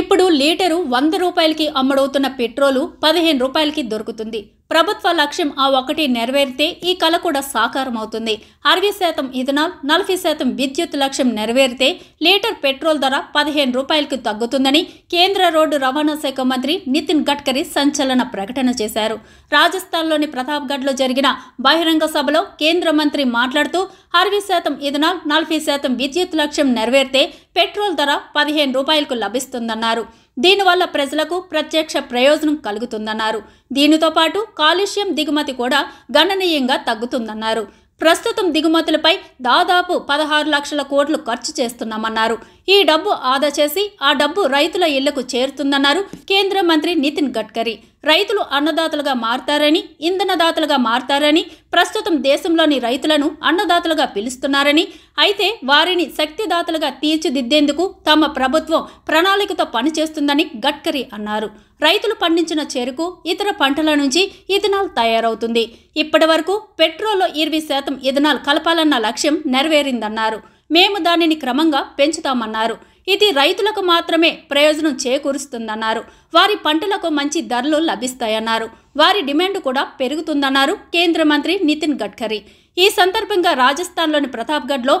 ఇప్పుడు లీటరు వంద రూపాయలకి అమ్ముడవుతున్న పెట్రోలు పదిహేను రూపాయలకి దొరుకుతుంది ప్రభుత్వ లక్ష్యం ఆ ఒకటి నెరవేరితే ఈ కళ కూడా సాకారం అవుతుంది అరవై శాతం ఇథనాల్ నలభై శాతం విద్యుత్ లక్ష్యం నెరవేరితే లీటర్ పెట్రోల్ ధర పదిహేను రూపాయలకు తగ్గుతుందని కేంద్ర రోడ్డు రవాణా శాఖ మంత్రి నితిన్ గడ్కరీ సంచలన ప్రకటన చేశారు రాజస్థాన్లోని ప్రతాప్గఢ్లో జరిగిన బహిరంగ సభలో కేంద్ర మంత్రి మాట్లాడుతూ అరవై శాతం ఇథనాల్ నలభై శాతం విద్యుత్ లక్ష్యం నెరవేరితే పెట్రోల్ ధర పదిహేను రూపాయలకు లభిస్తుందన్నారు దీనివల్ల ప్రజలకు ప్రత్యక్ష ప్రయోజనం కలుగుతుందన్నారు దీనితో పాటు కాలుష్యం దిగుమతి కూడా గణనీయంగా తగ్గుతుందన్నారు ప్రస్తుతం దిగుమతులపై దాదాపు పదహారు లక్షల కోట్లు ఖర్చు చేస్తున్నామన్నారు ఈ డబ్బు ఆదా చేసి ఆ డబ్బు రైతుల ఇళ్లకు చేరుతుందన్నారు కేంద్ర మంత్రి నితిన్ గడ్కరీ రైతులు అన్నదాతలుగా మారతారని ఇంధనదాతలుగా మారతారని ప్రస్తుతం దేశంలోని రైతులను అన్నదాతలుగా పిలుస్తున్నారని అయితే వారిని శక్తిదాతలుగా తీర్చిదిద్దేందుకు తమ ప్రభుత్వం ప్రణాళికతో పనిచేస్తుందని గడ్కరీ అన్నారు రైతులు పండించిన చెరుకు ఇతర పంటల నుంచి ఇథనాల్ తయారవుతుంది ఇప్పటి వరకు పెట్రోల్లో ఇరవై శాతం ఇథనాల్ కలపాలన్న లక్ష్యం నెరవేరిందన్నారు మేము దానిని క్రమంగా పెంచుతామన్నారు ఇది రైతులకు మాత్రమే ప్రయోజనం చేకూరుస్తుందన్నారు వారి పంటలకు మంచి ధరలు లభిస్తాయన్నారు వారి డిమాండ్ కూడా పెరుగుతుందన్నారు కేంద్ర మంత్రి నితిన్ గడ్కరీ ఈ సందర్భంగా రాజస్థాన్లోని ప్రతాప్గఢ్లో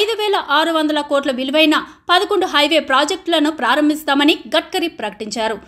ఐదు వేల ఆరు వందల కోట్ల విలువైన పదకొండు హైవే ప్రాజెక్టులను ప్రారంభిస్తామని గడ్కరీ ప్రకటించారు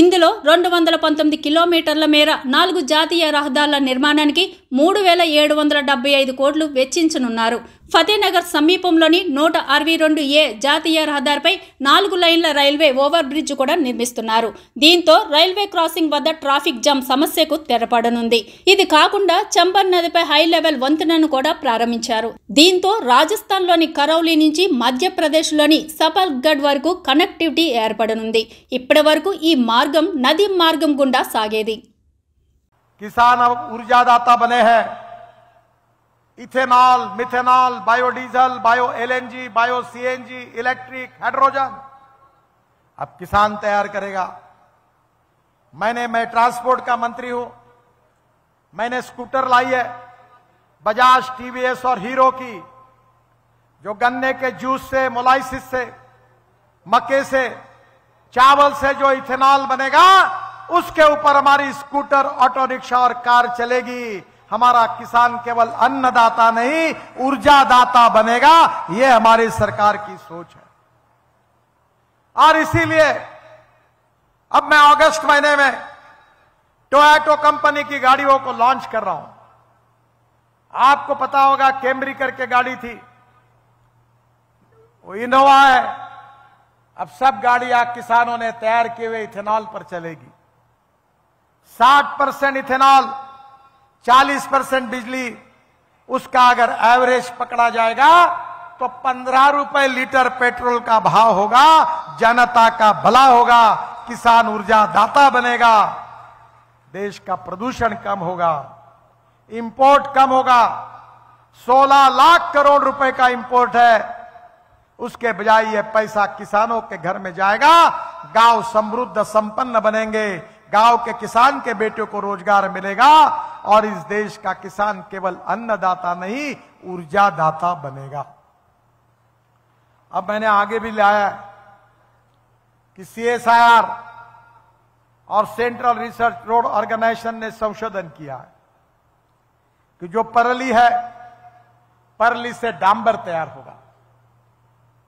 ఇందులో రెండు వందల పంతొమ్మిది కిలోమీటర్ల మేర నాలుగు జాతీయ రహదారుల నిర్మాణానికి మూడు వేల ఏడు వందల డెబ్బై ఐదు కోట్లు వెచ్చించనున్నారు ఫతేనగర్ సమీపంలోని నూట అరవై రెండు ఏ జాతీయ రహదారిపై నాలుగు లైన్ల రైల్వే ఓవర్ బ్రిడ్జ్ కూడా నిర్మిస్తున్నారు దీంతో రైల్వే క్రాసింగ్ వద్ద ట్రాఫిక్ జామ్ సమస్యకు తెరపడనుంది ఇది కాకుండా చంబర్ నదిపై హై లెవెల్ వంతెనను కూడా ప్రారంభించారు దీంతో రాజస్థాన్లోని కరౌలీ నుంచి మధ్యప్రదేశ్లోని సఫల్గఢ్ వరకు కనెక్టివిటీ ఏర్పడనుంది ఇప్పటి వరకు ఈ మార్గం నది మార్గం గుండా సాగేది ఊర్జాదాత హై ethanol methanol biodiesel bio LNG bio CNG electric hydrogen अब किसान तैयार करेगा मैंने मैं ट्रांसपोर्ट का मंत्री हूं मैंने स्कूटर लाई है बजाज टीवीएस और हीरो की जो गन्ने के जूस से मोलाइसिस से मक्के से चावल से जो इथेनॉल बनेगा उसके ऊपर हमारी स्कूटर ऑटो रिक्शा और कार चलेगी हमारा किसान केवल अन्नदाता नहीं ऊर्जादाता बनेगा यह हमारी सरकार की सोच है और इसीलिए अब मैं अगस्त महीने में टोयोटो कंपनी की गाड़ियों को लॉन्च कर रहा हूं आपको पता होगा कैमरी करके गाड़ी थी वो इनोवा है अब सब गाड़ियां किसानों ने तैयार किए हुए इथेनॉल पर चलेगी 60 परसेंट इथेनॉल 40 परसेंट बिजली उसका अगर एवरेज पकड़ा जाएगा तो पंद्रह रुपए लीटर पेट्रोल का भाव होगा जनता का भला होगा किसान ऊर्जा दाता बनेगा देश का प्रदूषण कम होगा इंपोर्ट कम होगा 16 लाख करोड़ रुपए का इंपोर्ट है उसके बजाय यह पैसा किसानों के घर में जाएगा गांव समृद्ध संपन्न बनेंगे गांव के किसान के बेटियों को रोजगार मिलेगा और इस देश का किसान केवल अन्नदाता नहीं ऊर्जादाता बनेगा अब मैंने आगे भी लाया कि सीएसआईआर और सेंट्रल रिसर्च रोड ऑर्गेनाइजेशन ने संशोधन किया है कि जो परली है परली से डांबर तैयार होगा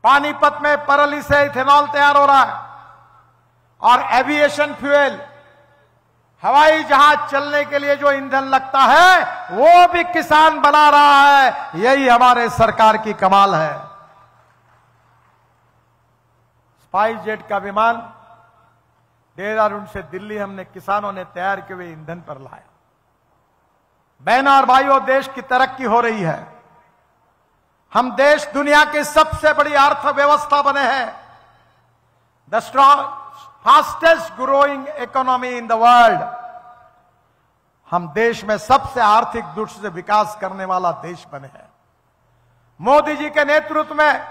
पानीपत में परली से इथेनॉल तैयार हो रहा है और एविएशन फ्यूएल हवाई जहाज चलने के लिए जो ईंधन लगता है वो भी किसान बना रहा है यही हमारे सरकार की कमाल है स्पाइस जेट का विमान देहरादून से दिल्ली हमने किसानों ने तैयार किए हुए ईंधन पर लाया बहन और भाइयों देश की तरक्की हो रही है हम देश दुनिया की सबसे बड़ी अर्थव्यवस्था बने हैं the straw fastest growing economy in the world हम देश में सबसे आर्थिक दृष्टि से विकास करने वाला देश बने हैं मोदी जी के नेतृत्व में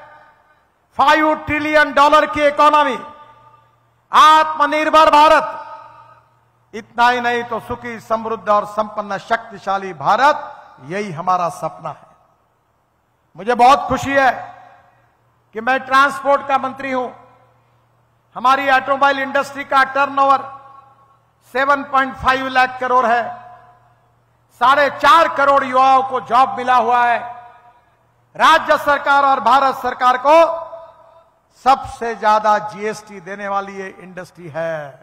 फाइव ट्रिलियन डॉलर की इकोनॉमी आत्मनिर्भर भारत इतना ही नहीं तो सुखी समृद्ध और संपन्न शक्तिशाली भारत यही हमारा सपना है मुझे बहुत खुशी है कि मैं ट्रांसपोर्ट का मंत्री हूं हमारी ऑटोमोबाइल इंडस्ट्री का टर्नओवर 7.5 लाख करोड़ है साढ़े चार करोड़ युवाओं को जॉब मिला हुआ है राज्य सरकार और भारत सरकार को सबसे ज्यादा जीएसटी देने वाली ये इंडस्ट्री है